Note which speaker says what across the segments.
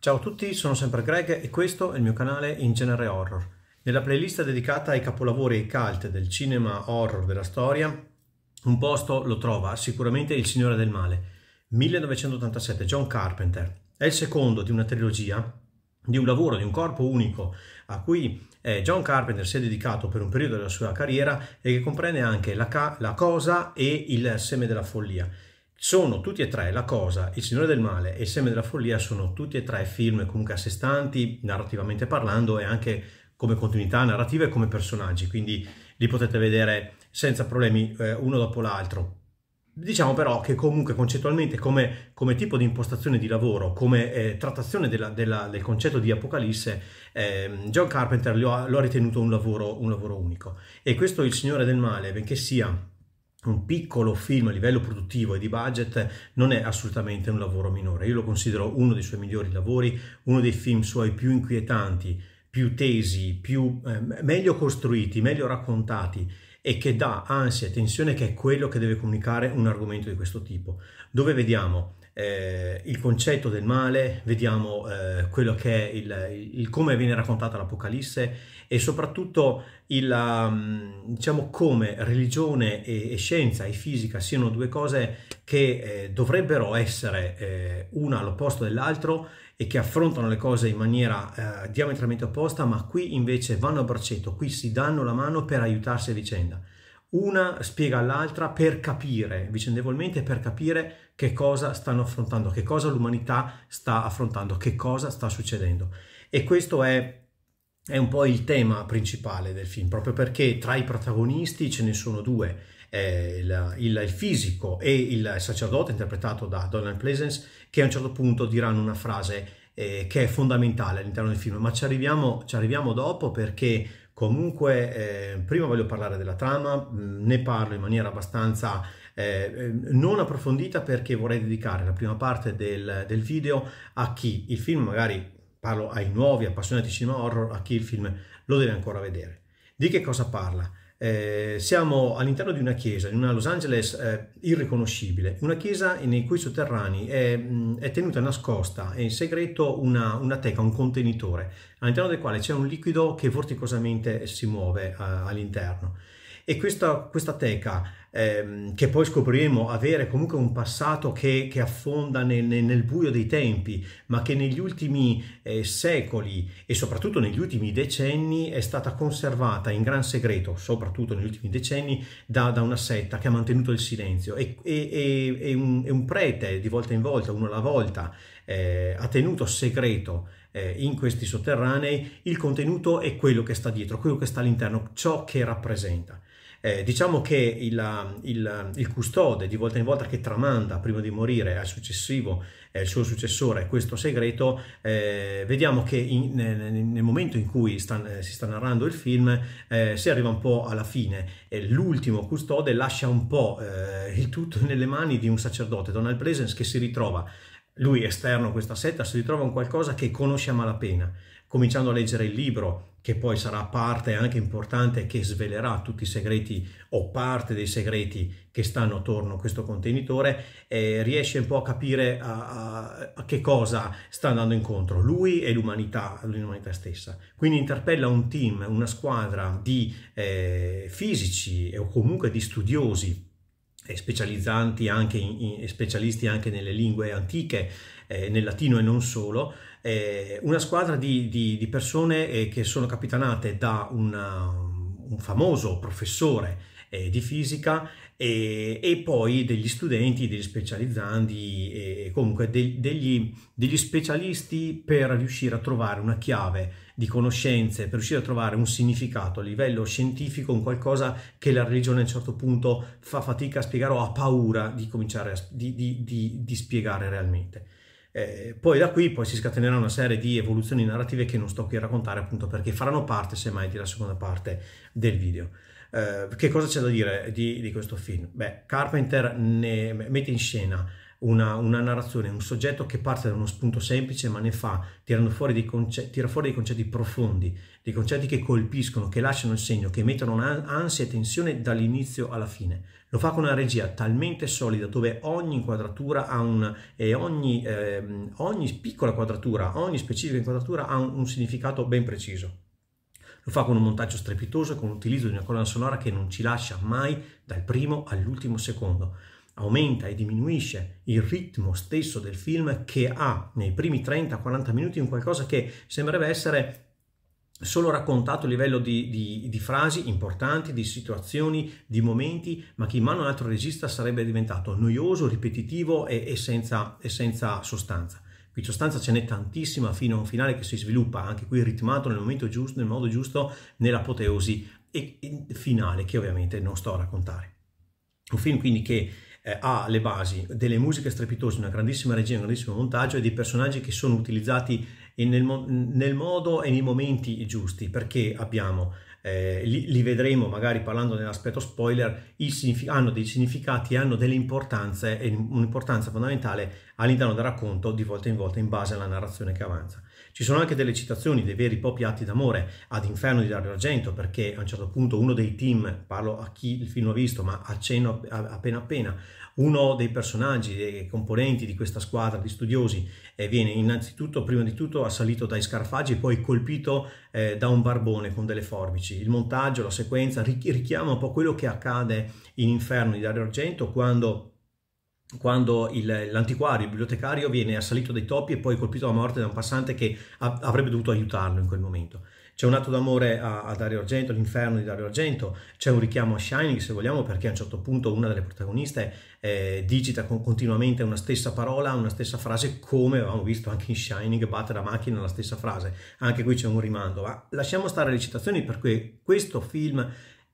Speaker 1: Ciao a tutti, sono sempre Greg e questo è il mio canale in genere horror. Nella playlist dedicata ai capolavori e ai cult del cinema horror della storia, un posto lo trova sicuramente Il Signore del Male, 1987, John Carpenter. È il secondo di una trilogia di un lavoro, di un corpo unico a cui eh, John Carpenter si è dedicato per un periodo della sua carriera e che comprende anche la, ca- la cosa e il seme della follia sono tutti e tre la cosa, Il Signore del Male e Il Seme della Follia sono tutti e tre film comunque a sé stanti, narrativamente parlando e anche come continuità narrativa e come personaggi, quindi li potete vedere senza problemi eh, uno dopo l'altro. Diciamo però che comunque concettualmente come, come tipo di impostazione di lavoro, come eh, trattazione della, della, del concetto di Apocalisse, eh, John Carpenter lo ha, lo ha ritenuto un lavoro, un lavoro unico. E questo Il Signore del Male, benché sia un piccolo film a livello produttivo e di budget non è assolutamente un lavoro minore. Io lo considero uno dei suoi migliori lavori, uno dei film suoi più inquietanti, più tesi, più, eh, meglio costruiti, meglio raccontati e che dà ansia e tensione che è quello che deve comunicare un argomento di questo tipo. Dove vediamo eh, il concetto del male, vediamo eh, quello che è il, il, come viene raccontata l'Apocalisse e soprattutto il, um, diciamo come religione e, e, scienza e fisica siano due cose che eh, dovrebbero essere eh, una all'opposto dell'altro e che affrontano le cose in maniera eh, diametralmente opposta, ma qui invece vanno a braccetto, qui si danno la mano per aiutarsi a vicenda una spiega all'altra per capire, vicendevolmente per capire che cosa stanno affrontando, che cosa l'umanità sta affrontando, che cosa sta succedendo. E questo è, è un po' il tema principale del film, proprio perché tra i protagonisti ce ne sono due, eh, il, il, il, fisico e il sacerdote interpretato da Donald Pleasence, che a un certo punto diranno una frase eh, che è fondamentale all'interno del film, ma ci arriviamo, ci arriviamo dopo perché Comunque, eh, prima voglio parlare della trama, mm, ne parlo in maniera abbastanza eh, eh, non approfondita perché vorrei dedicare la prima parte del, del video a chi il film, magari parlo ai nuovi appassionati di cinema horror, a chi il film lo deve ancora vedere. Di che cosa parla? Eh, siamo all'interno di una chiesa, in una Los Angeles eh, irriconoscibile, una chiesa nei cui sotterranei è, è, tenuta nascosta e in segreto una, una, teca, un contenitore, all'interno del quale c'è un liquido che vorticosamente si muove eh, all'interno. E questa, questa teca ehm, che poi scopriremo avere comunque un passato che, che affonda nel, nel, buio dei tempi, ma che negli ultimi eh, secoli e soprattutto negli ultimi decenni è stata conservata in gran segreto, soprattutto negli ultimi decenni, da, da una setta che ha mantenuto il silenzio e, e, e, un, e, un, prete di volta in volta, uno alla volta, eh, ha tenuto segreto eh, in questi sotterranei, il contenuto è quello che sta dietro, quello che sta all'interno, ciò che rappresenta. Eh, diciamo che il, il, il, custode di volta in volta che tramanda prima di morire al successivo, eh, suo successore, questo segreto, eh, vediamo che in, nel, momento in cui sta, eh, si sta narrando il film eh, si arriva un po' alla fine e l'ultimo custode lascia un po' eh, il tutto nelle mani di un sacerdote, Donald Pleasence, che si ritrova, lui esterno a questa setta, si ritrova un qualcosa che conosce a malapena, cominciando a leggere il libro che poi sarà parte anche importante che svelerà tutti i segreti o parte dei segreti che stanno attorno a questo contenitore, eh, riesce un po' a capire a, a, a, che cosa sta andando incontro lui e l'umanità, l'umanità stessa. Quindi interpella un team, una squadra di eh, fisici o comunque di studiosi eh, specializzanti anche in, in, specialisti anche nelle lingue antiche, eh, nel latino e non solo, eh, una squadra di, di, di persone eh, che sono capitanate da una, un famoso professore eh, di fisica e, e poi degli studenti, degli specializzandi e comunque de, degli, degli specialisti per riuscire a trovare una chiave di conoscenze, per riuscire a trovare un significato a livello scientifico, un qualcosa che la religione a un certo punto fa fatica a spiegare o ha paura di cominciare a, di, di, di, di spiegare realmente. Eh, poi da qui poi si scatenerà una serie di evoluzioni narrative che non sto qui a raccontare appunto perché faranno parte semmai della seconda parte del video. Eh, che cosa c'è da dire di, di questo film? Beh, Carpenter mette in scena una, una, narrazione, un soggetto che parte da uno spunto semplice ma ne fa, tirando fuori dei concetti, tira fuori dei concetti profondi, dei concetti che colpiscono, che lasciano il segno, che mettono ansia e tensione dall'inizio alla fine. Lo fa con una regia talmente solida dove ogni inquadratura ha un, e ogni, eh, ogni piccola quadratura, ogni specifica inquadratura ha un, un significato ben preciso. Lo fa con un montaggio strepitoso e con l'utilizzo di una colonna sonora che non ci lascia mai dal primo all'ultimo secondo. Aumenta e diminuisce il ritmo stesso del film che ha nei primi 30-40 minuti un qualcosa che sembrerebbe essere solo raccontato a livello di, di, di, frasi importanti, di situazioni, di momenti, ma che in mano a un altro regista sarebbe diventato noioso, ripetitivo e, e, senza, e senza sostanza. Qui in sostanza ce n'è tantissima fino a un finale che si sviluppa anche qui ritmato nel momento giusto, nel modo giusto, nell'apoteosi finale che ovviamente non sto a raccontare. Un film quindi che eh, ha le basi delle musiche strepitose, una grandissima regia, un grandissimo montaggio e dei personaggi che sono utilizzati nel, mo- nel modo e nei momenti giusti, perché abbiamo, eh, li, li, vedremo magari parlando nell'aspetto spoiler, signific- hanno dei significati, hanno delle importanze e un'importanza fondamentale all'interno del racconto di volta in volta in base alla narrazione che avanza. Ci sono anche delle citazioni, dei veri e propri atti d'amore ad Inferno di Dario Argento, perché a un certo punto uno dei team, parlo a chi il film ha visto, ma accenno appena appena, uno dei personaggi, dei componenti di questa squadra di studiosi eh, viene innanzitutto, prima di tutto, assalito dai scarafaggi e poi colpito eh, da un barbone con delle forbici. Il montaggio, la sequenza richiama un po' quello che accade in Inferno di Dario Argento quando quando il, l'antiquario, il bibliotecario, viene assalito dai topi e poi colpito alla morte da un passante che a, avrebbe dovuto aiutarlo in quel momento. C'è un atto d'amore a, a Dario Argento, l'inferno di Dario Argento, c'è un richiamo a Shining se vogliamo perché a un certo punto una delle protagoniste eh, digita con, continuamente una stessa parola, una stessa frase come avevamo visto anche in Shining, batte la macchina la stessa frase, anche qui c'è un rimando, ma lasciamo stare le citazioni perché questo film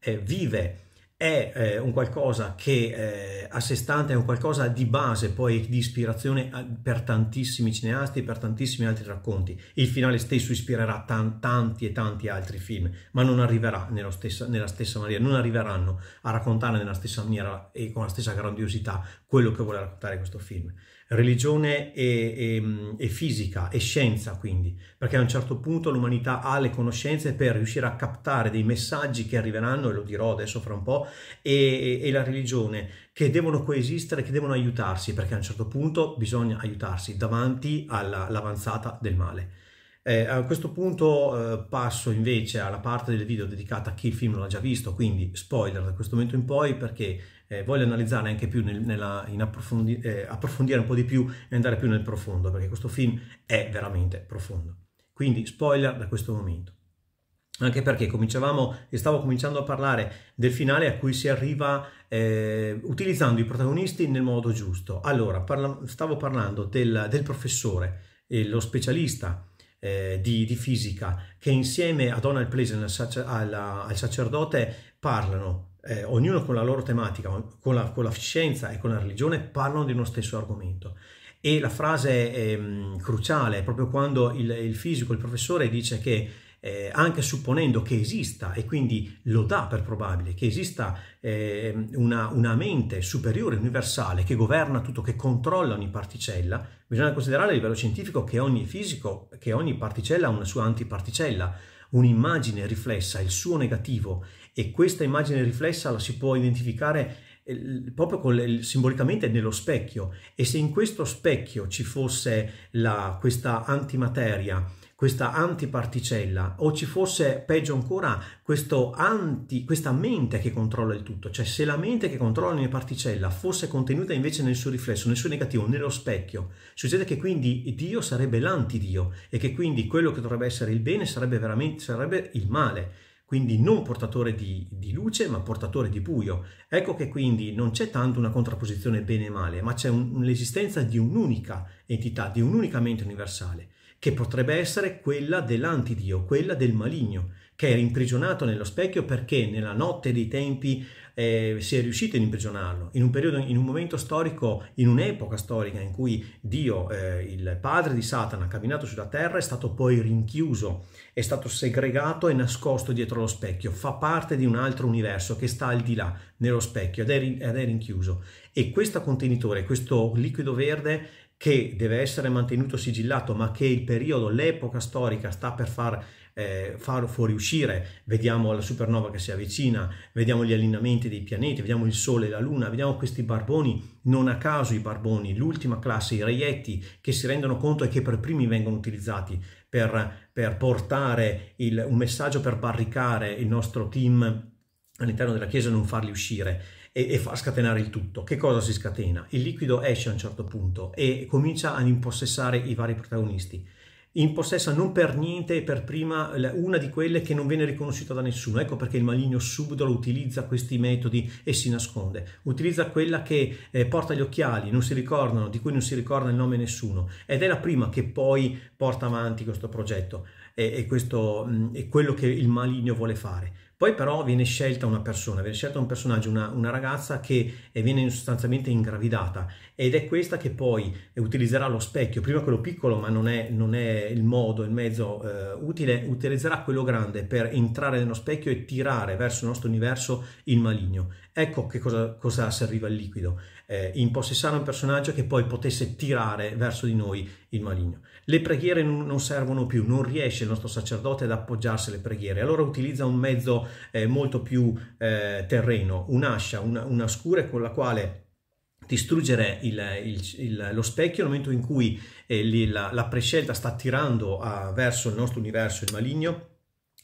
Speaker 1: eh, vive è eh, un qualcosa che eh, a sé stante è un qualcosa di base, poi di ispirazione per tantissimi cineasti e per tantissimi altri racconti. Il finale stesso ispirerà tan tanti e tanti altri film, ma non arriverà stessa, nella stessa maniera, non arriveranno a raccontare nella stessa maniera e con la stessa grandiosità quello che vuole raccontare questo film religione e, e, mm, e, fisica e scienza quindi, perché a un certo punto l'umanità ha le conoscenze per riuscire a captare dei messaggi che arriveranno, e lo dirò adesso fra un po', e, e, la religione, che devono coesistere, che devono aiutarsi, perché a un certo punto bisogna aiutarsi davanti all'avanzata del male. Eh, a questo punto eh, passo invece alla parte del video dedicata a chi il film non ha già visto, quindi spoiler da questo momento in poi perché eh, voglio analizzare anche più nel, nella, approfondi, eh, approfondire un po' di più e andare più nel profondo perché questo film è veramente profondo. Quindi spoiler da questo momento. Anche perché cominciavamo e stavo cominciando a parlare del finale a cui si arriva eh, utilizzando i protagonisti nel modo giusto. Allora, parla, stavo parlando del, del professore, lo specialista eh, di, di, fisica, che insieme a Donald Pleasant al, sacer, al, al sacerdote parlano eh, ognuno con la loro tematica, con la, con la, scienza e con la religione, parlano di uno stesso argomento. E la frase eh, cruciale è proprio quando il, il, fisico, il professore dice che eh, anche supponendo che esista, e quindi lo dà per probabile, che esista ehm, una, una mente superiore, universale, che governa tutto, che controlla ogni particella, bisogna considerare a livello scientifico che ogni fisico, che ogni particella ha una sua antiparticella, un'immagine riflessa, il suo negativo e questa immagine riflessa la si può identificare eh, proprio le, simbolicamente nello specchio e se in questo specchio ci fosse la, questa antimateria questa antiparticella o ci fosse peggio ancora anti, questa mente che controlla il tutto, cioè se la mente che controlla ogni particella fosse contenuta invece nel suo riflesso, nel suo negativo, nello specchio, succede che quindi Dio sarebbe l'antidio e che quindi quello che dovrebbe essere il bene sarebbe veramente sarebbe il male quindi non portatore di, di, luce ma portatore di buio. Ecco che quindi non c'è tanto una contrapposizione bene e male, ma c'è un, l'esistenza di un'unica entità, di un'unica mente universale, che potrebbe essere quella dell'antidio, quella del maligno, che era imprigionato nello specchio perché nella notte dei tempi eh, si è riuscito ad imprigionarlo, in un periodo, in un momento storico, in un'epoca storica in cui Dio, eh, il padre di Satana, camminato sulla terra, è stato poi rinchiuso, è stato segregato e nascosto dietro lo specchio, fa parte di un altro universo che sta al di là, nello specchio, ed è, ed è rinchiuso. E questo contenitore, questo liquido verde, che deve essere mantenuto sigillato, ma che il periodo, l'epoca storica sta per far eh, far fuoriuscire, vediamo la supernova che si avvicina, vediamo gli allineamenti dei pianeti, vediamo il Sole e la Luna, vediamo questi barboni, non a caso i barboni, l'ultima classe, i reietti che si rendono conto e che per primi vengono utilizzati per, per portare il, un messaggio, per barricare il nostro team all'interno della Chiesa e non farli uscire e, e far scatenare il tutto. Che cosa si scatena? Il liquido esce a un certo punto e comincia ad impossessare i vari protagonisti impossessa non per niente e per prima una di quelle che non viene riconosciuta da nessuno. Ecco perché il maligno subdolo utilizza questi metodi e si nasconde. Utilizza quella che eh, porta gli occhiali, non si ricordano, di cui non si ricorda il nome nessuno. Ed è la prima che poi porta avanti questo progetto e, e questo, mh, mm, è quello che il maligno vuole fare. Poi però viene scelta una persona, viene scelta un personaggio, una, una ragazza che eh, viene sostanzialmente ingravidata ed è questa che poi eh, utilizzerà lo specchio, prima quello piccolo ma non è, non è il modo, il mezzo eh, utile, utilizzerà quello grande per entrare nello specchio e tirare verso il nostro universo il maligno. Ecco che cosa, cosa serviva il liquido eh, impossessare un personaggio che poi potesse tirare verso di noi il maligno. Le preghiere non servono più, non riesce il nostro sacerdote ad appoggiarsi alle preghiere, allora utilizza un mezzo eh, molto più eh, terreno, un'ascia, una, una scure con la quale distruggere il, il, il, lo specchio nel momento in cui eh, la, la, prescelta sta tirando a, ah, verso il nostro universo il maligno,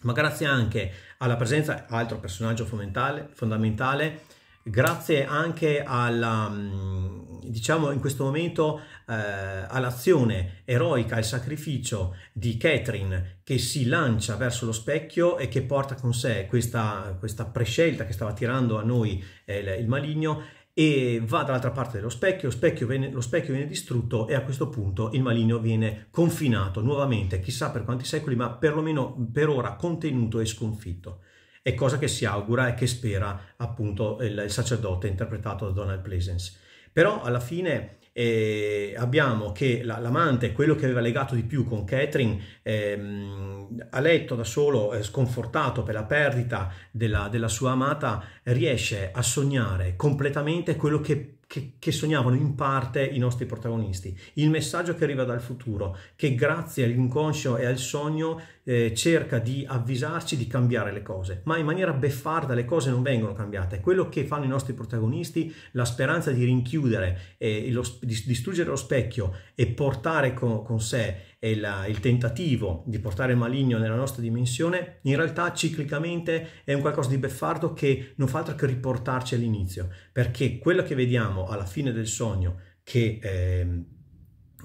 Speaker 1: ma grazie anche alla presenza, altro personaggio fondamentale, fondamentale grazie anche alla, mm, diciamo in questo momento, eh, all'azione eroica, al sacrificio di Catherine che si lancia verso lo specchio e che porta con sé questa, questa prescelta che stava tirando a noi eh, il maligno e va dall'altra parte dello specchio, specchio, viene, lo specchio, viene, distrutto e a questo punto il maligno viene confinato nuovamente, chissà per quanti secoli, ma perlomeno per ora contenuto e sconfitto è cosa che si augura e che spera appunto il, il sacerdote interpretato da Donald Pleasence. Però alla fine eh, abbiamo che l'amante, quello che aveva legato di più con Catherine, ehm, a letto da solo, eh, sconfortato per la perdita della, della, sua amata, riesce a sognare completamente quello che, che, che sognavano in parte i nostri protagonisti. Il messaggio che arriva dal futuro, che grazie all'inconscio e al sogno eh, cerca di avvisarci di cambiare le cose, ma in maniera beffarda le cose non vengono cambiate. quello che fanno i nostri protagonisti, la speranza di rinchiudere, eh, lo, di distruggere lo specchio e portare con, con sé il, eh, il, tentativo di portare il maligno nella nostra dimensione, in realtà ciclicamente è un qualcosa di beffardo che non fa altro che riportarci all'inizio, perché quello che vediamo alla fine del sogno, che... Eh,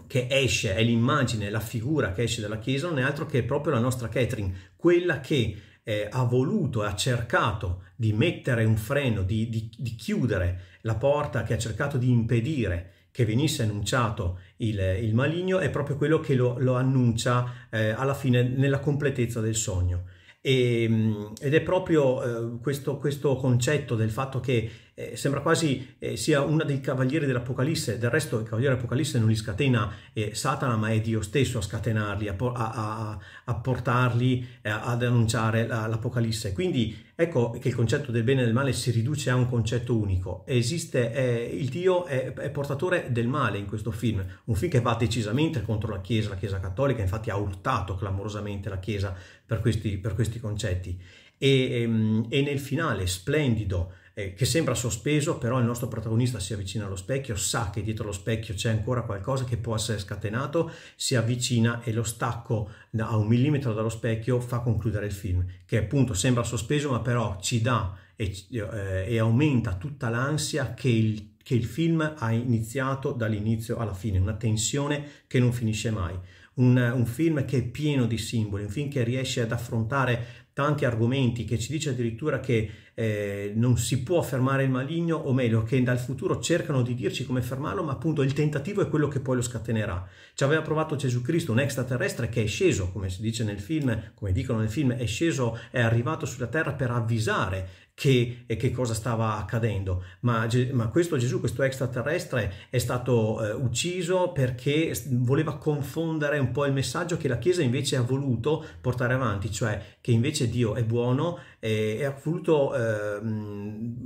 Speaker 1: che esce, è l'immagine, la figura che esce dalla chiesa, non è altro che proprio la nostra Catherine, quella che eh, ha voluto ha cercato di mettere un freno, di, di, di, chiudere la porta, che ha cercato di impedire che venisse annunciato il, il maligno, è proprio quello che lo, lo annuncia eh, alla fine nella completezza del sogno. E, ehm, ed è proprio eh, questo, questo, concetto del fatto che eh, sembra quasi eh, sia uno dei cavalieri dell'Apocalisse, del resto il cavaliere dell'Apocalisse non li scatena eh, Satana, ma è Dio stesso a scatenarli, a, a, a portarli eh, ad annunciare l'Apocalisse. Quindi Ecco che il concetto del bene e del male si riduce a un concetto unico. Esiste, eh, il Dio è, è, portatore del male in questo film, un film che va decisamente contro la Chiesa, la Chiesa cattolica, infatti ha urtato clamorosamente la Chiesa per questi, per questi concetti. E, e, ehm, e nel finale, splendido, eh, che sembra sospeso, però il nostro protagonista si avvicina allo specchio, sa che dietro lo specchio c'è ancora qualcosa che può essere scatenato, si avvicina e lo stacco a un millimetro dallo specchio fa concludere il film, che appunto sembra sospeso, ma però ci dà e, eh, e aumenta tutta l'ansia che il che il film ha iniziato dall'inizio alla fine, una tensione che non finisce mai. Un, un, film che è pieno di simboli, un film che riesce ad affrontare tanti argomenti che ci dice addirittura che eh, non si può fermare il maligno, o meglio, che dal futuro cercano di dirci come fermarlo, ma appunto il tentativo è quello che poi lo scatenerà. Ci aveva provato Gesù Cristo, un extraterrestre che è sceso, come si dice nel film, come dicono nel film, è sceso, è arrivato sulla terra per avvisare che, eh, che, cosa stava accadendo. Ma, ma, questo Gesù, questo extraterrestre, è stato eh, ucciso perché voleva confondere un po' il messaggio che la Chiesa invece ha voluto portare avanti, cioè che invece invece Dio è buono e, e ha voluto eh,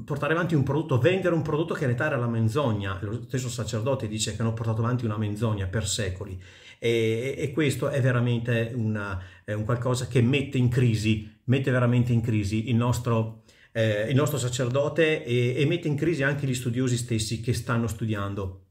Speaker 1: portare avanti un prodotto, vendere un prodotto che in realtà era la menzogna. Lo stesso sacerdote dice che hanno portato avanti una menzogna per secoli e, e questo è veramente una, è un qualcosa che mette in crisi, mette veramente in crisi il nostro, eh, il nostro sacerdote e, e mette in crisi anche gli studiosi stessi che stanno studiando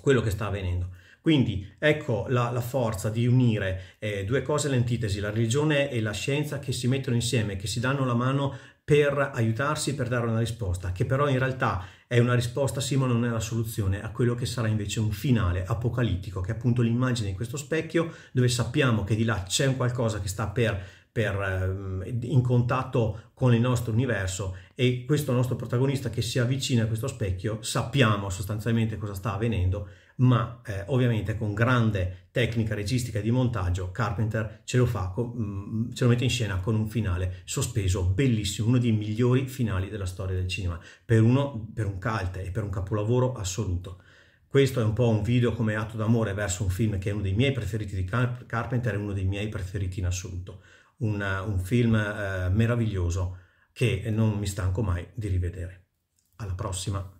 Speaker 1: quello che sta avvenendo. Quindi ecco la, la forza di unire eh, due cose l'antitesi, la religione e la scienza che si mettono insieme, che si danno la mano per aiutarsi, per dare una risposta, che però in realtà è una risposta sì ma non è la soluzione a quello che sarà invece un finale apocalittico, che è appunto l'immagine di questo specchio dove sappiamo che di là c'è un qualcosa che sta per per, ehm, in contatto con il nostro universo e questo nostro protagonista che si avvicina a questo specchio sappiamo sostanzialmente cosa sta avvenendo ma eh, ovviamente con grande tecnica registica di montaggio Carpenter ce lo fa mm, ce lo mette in scena con un finale sospeso bellissimo uno dei migliori finali della storia del cinema per uno per un calte e per un capolavoro assoluto questo è un po' un video come atto d'amore verso un film che è uno dei miei preferiti di Carpenter e uno dei miei preferiti in assoluto una, un film eh, meraviglioso che non mi stanco mai di rivedere. Alla prossima!